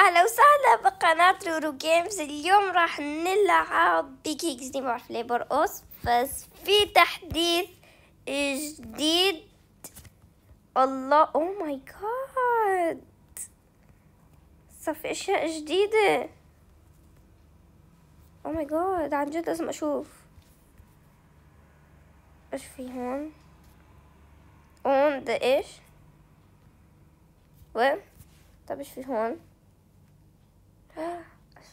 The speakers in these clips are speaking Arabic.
اهلا وسهلا بقناة رورو جيمز اليوم راح نلعب دي مارف فليبر اوس بس في تحديث جديد الله او ماي جاد صفي اشياء جديدة او ماي جاد عن جد لازم اشوف ايش في هون هون ده ايش وين طب ايش في هون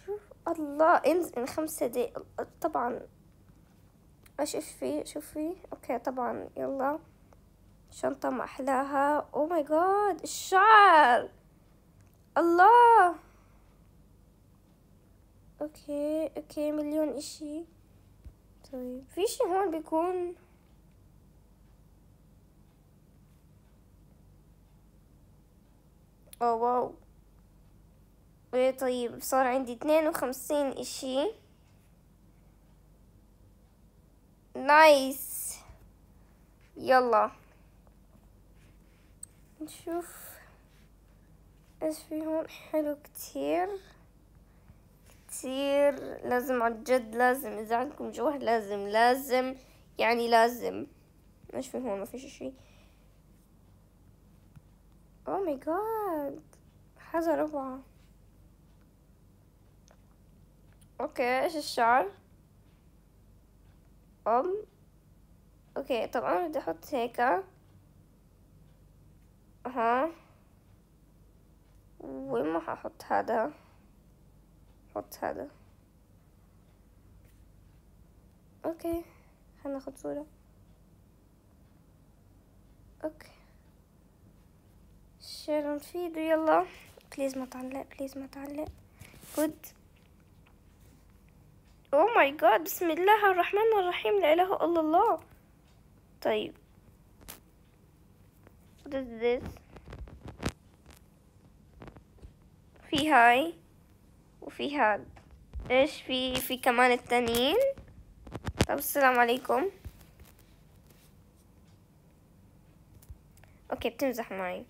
شوف الله انزل خمسة دقايق طبعا اشوف فيه شوف فيه اوكي طبعا يلا شنطة ما احلاها او ماي جاد الشعر الله اوكي اوكي مليون اشي طيب في شي هون بيكون اوه oh واو طيب صار عندي اثنين وخمسين اشي نايس يلا نشوف ايش في هون حلو كتير كتير لازم عن جد لازم اذا عندكم جوه لازم لازم يعني لازم ايش في هون ما فيش شيء او ماي جاد حاجه روعه اوكي ايش الشعر ام اوكي طب انا بدي احط هيك اها وين ما هحط هذا حط هذا اوكي هناخد صورة اوكي شيرون فيديو يلا بليز ما تعلق بليز ما تعلق جود او ماي جاد بسم الله الرحمن الرحيم لا اله الا الله طيب what is this في هاي وفي هاد ايش في في كمان التانيين طب السلام عليكم اوكي بتمزح معي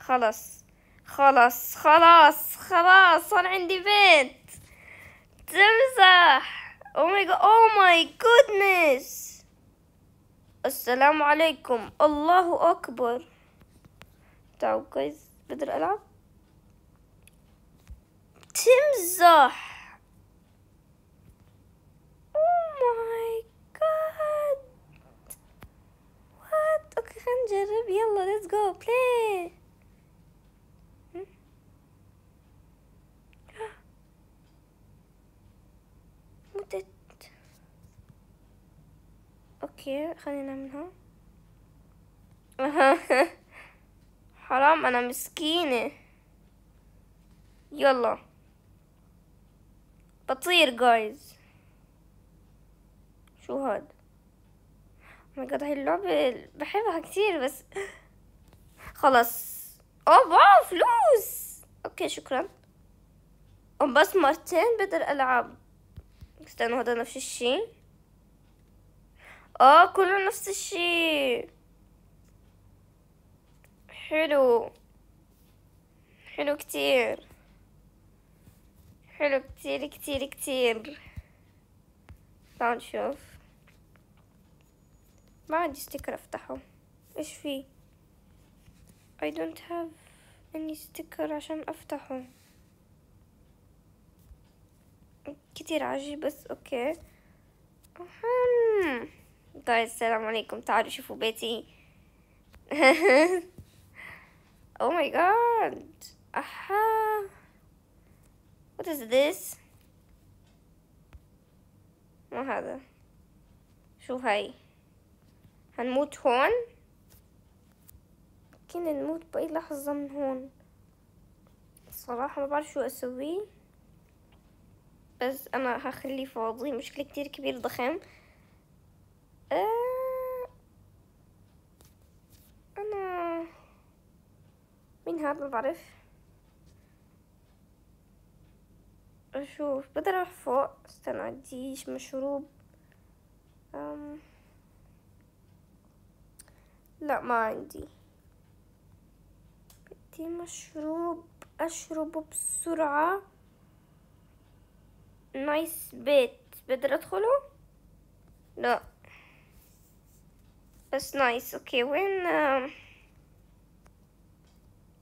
خلاص خلاص خلاص خلاص صار عندي بيت تمسح او ماي او ماي جودنس السلام عليكم الله اكبر تعالوا كويس بدر العب تمزح oh نجرب يلا let's go play مدة اوكي خلينا منها حرام انا مسكينة يلا بطير جايز شو هاد ماي oh جاد هاي اللعبة بحبها كتير بس خلاص اوه واو فلوس اوكي شكرا بس مرتين بدر العب استنوا هذا نفس الشيء اه كله نفس الشيء حلو حلو كتير حلو كتير كتير كتير تعال نشوف ما عندي ستيكر افتحه ايش فيه I don't have any sticker عشان افتحه كتير عجيب بس اوكي طيب السلام عليكم تعالوا شوفوا بيتي او ماي جاد اها وات از ذس ما هذا شو هاي هنموت هون يمكن نموت باي لحظة من هون الصراحة ما بعرف شو اسوي بس انا هخليه فاضي مشكلة كتير كبير ضخم آه انا مين هذا ما بعرف اشوف بقدر اروح فوق استنى بديش مشروب أم. لا ما عندي بدي مشروب اشربه بسرعه نايس بيت بقدر ادخله لا بس نايس اوكي وين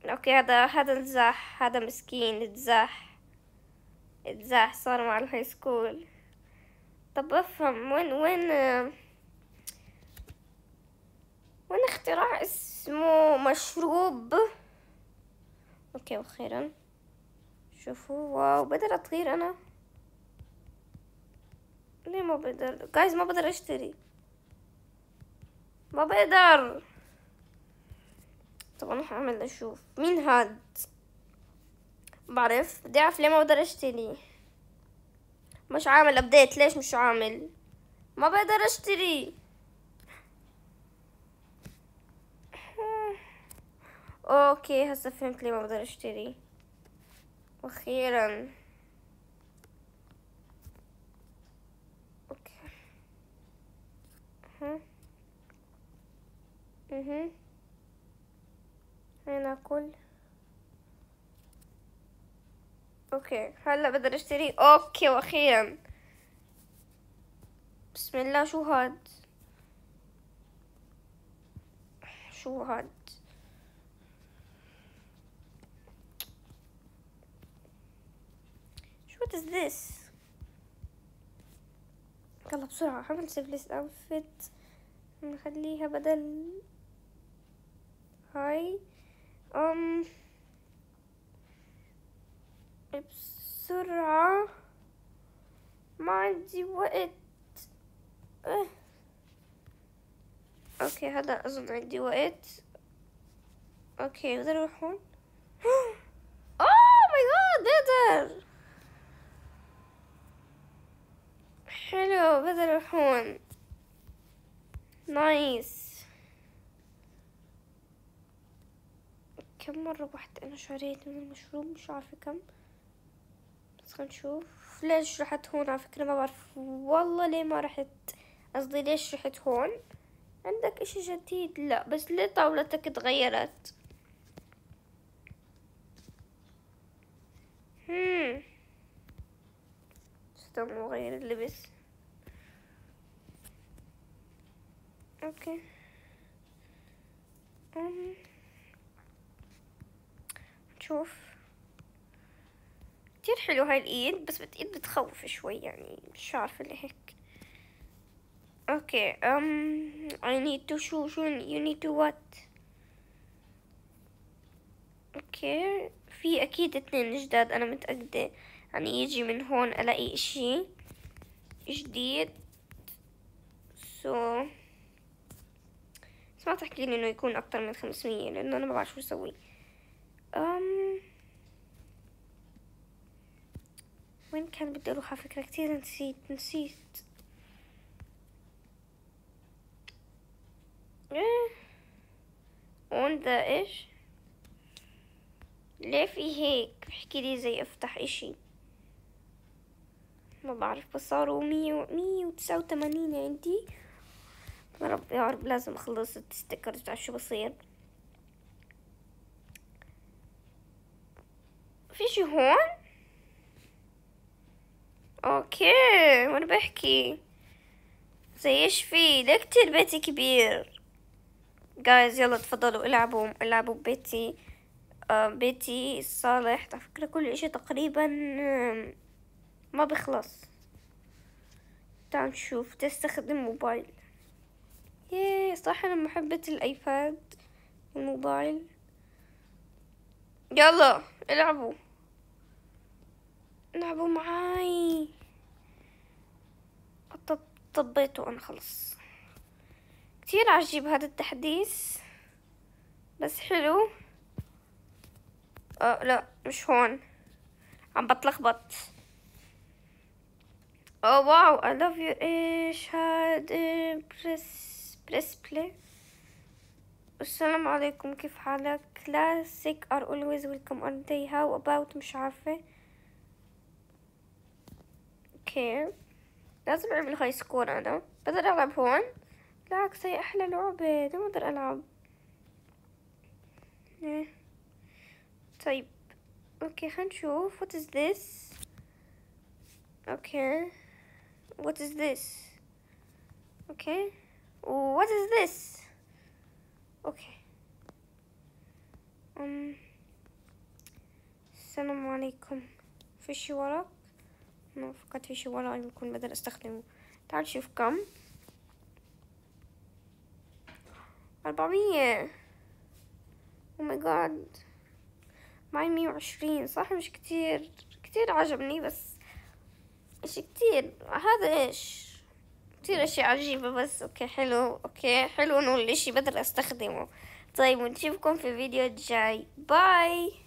اوكي هذا هذا الزاح هذا مسكين اتزاح اتزاح صار مع الهاي سكول طب افهم وين وين وين اختراع اسمه مشروب اوكي واخيرا شوفوا واو بدل اطير انا ليه ما بقدر جايز ما بقدر اشتري ما بقدر طب انا هعمل اشوف مين هاد بعرف بدي اعرف ليه ما بقدر اشتري مش عامل ابديت ليش مش عامل ما بقدر اشتري اوكي هسه فهمت ليه ما بقدر اشتري واخيرا اها هنا كل اوكي هلا بقدر اشتري اوكي واخيرا بسم الله شو هاد شو هاد What از ذس يلا بسرعة عمل سيفلس outfit نخليها بدل Hi. Um. بسرعة ما عندي وقت أه. اوكي هذا اظن عندي وقت اوكي بقدر اروح هون اوه ماي جاد بقدر حلو بقدر اروح هون نايس كم مرة بحت أنا شريت من المشروب مش عارفة كم بس نشوف ليش رحت هون على فكرة ما بعرف والله ليه ما رحت قصدي ليش رحت هون عندك اشي جديد لا بس ليه طاولتك تغيرت هم استنى اغير اللبس اوكي أم. شوف كتير حلو هاي الايد بس الايد بتخوف شوي يعني مش عارفة ليه هيك اوكي ام اي نيد تو شو شو يو نيد تو وات اوكي في اكيد اتنين جداد انا متأكدة يعني يجي من هون الاقي اشي جديد سو so, بس ما تحكي لي انه يكون اكتر من خمسمية لانه انا ما بعرف شو اسوي أم وين كان بدي اروح على فكرة كتير نسيت نسيت إيه؟ وين ذا ايش ليه في هيك بحكي لي زي افتح اشي ما بعرف بس صاروا مية مية وتسعة وثمانين عندي رب يا رب لازم اخلص الستيكرز بتاع شو بصير في شي هون اوكي وانا بحكي زي ايش في ليه كتير بيتي كبير جايز يلا تفضلوا العبوا العبوا ببيتي بيتي الصالح آه، على فكرة كل اشي تقريبا ما بخلص تعال نشوف تستخدم موبايل ياي صح انا محبة الايباد الموبايل يلا العبوا لعبوا معاي طب طبيته انا خلص كتير عجيب هذا التحديث بس حلو اه لا مش هون عم بتلخبط اه واو I love you ايش هاد بريس بريس بلاي السلام عليكم كيف حالك كلاسيك are always welcome on day how about مش عارفه اوكي لازم اعمل هاي سكور انا بقدر العب هون بالعكس هي احلى لعبة ما بقدر العب إيه. طيب اوكي خلينا نشوف what is this اوكي what is this اوكي what is this اوكي السلام عليكم في شي ورا ما فقدت شيء ولا يمكن بدل استخدمه تعال شوف كم أربعمية أو ماي جاد معي مية وعشرين صح مش كتير كتير عجبني بس إشي كتير هذا إيش كتير أشياء عجيبة بس أوكي حلو أوكي حلو إنه الإشي بقدر أستخدمه طيب ونشوفكم في فيديو جاي باي